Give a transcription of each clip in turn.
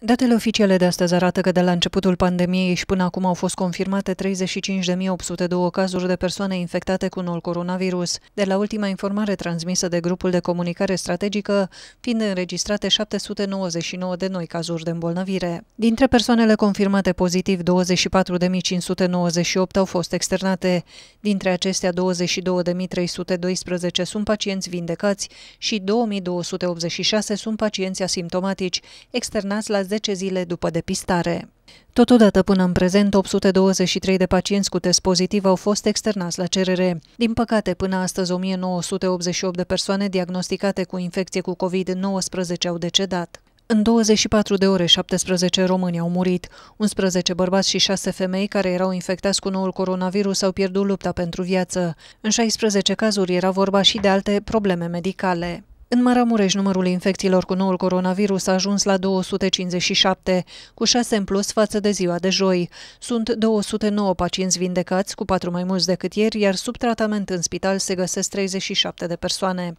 Datele oficiale de astăzi arată că de la începutul pandemiei și până acum au fost confirmate 35.802 cazuri de persoane infectate cu noul coronavirus, de la ultima informare transmisă de grupul de comunicare strategică, fiind înregistrate 799 de noi cazuri de îmbolnăvire. Dintre persoanele confirmate pozitiv, 24.598 au fost externate. Dintre acestea, 22.312 sunt pacienți vindecați și 2.286 sunt pacienți asimptomatici, externați la 10 zile după depistare. Totodată, până în prezent, 823 de pacienți cu test pozitiv au fost externați la cerere. Din păcate, până astăzi, 1988 de persoane diagnosticate cu infecție cu COVID-19 au decedat. În 24 de ore, 17 români au murit. 11 bărbați și 6 femei care erau infectați cu noul coronavirus au pierdut lupta pentru viață. În 16 cazuri era vorba și de alte probleme medicale. În Maramureș, numărul infecțiilor cu noul coronavirus a ajuns la 257, cu 6 în plus față de ziua de joi. Sunt 209 pacienți vindecați, cu 4 mai mulți decât ieri, iar sub tratament în spital se găsesc 37 de persoane.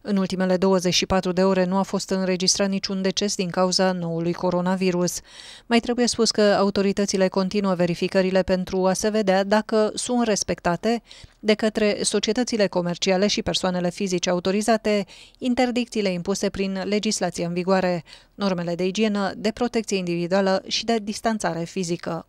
În ultimele 24 de ore nu a fost înregistrat niciun deces din cauza noului coronavirus. Mai trebuie spus că autoritățile continuă verificările pentru a se vedea dacă sunt respectate de către societățile comerciale și persoanele fizice autorizate interdicțiile impuse prin legislație în vigoare, normele de igienă, de protecție individuală și de distanțare fizică.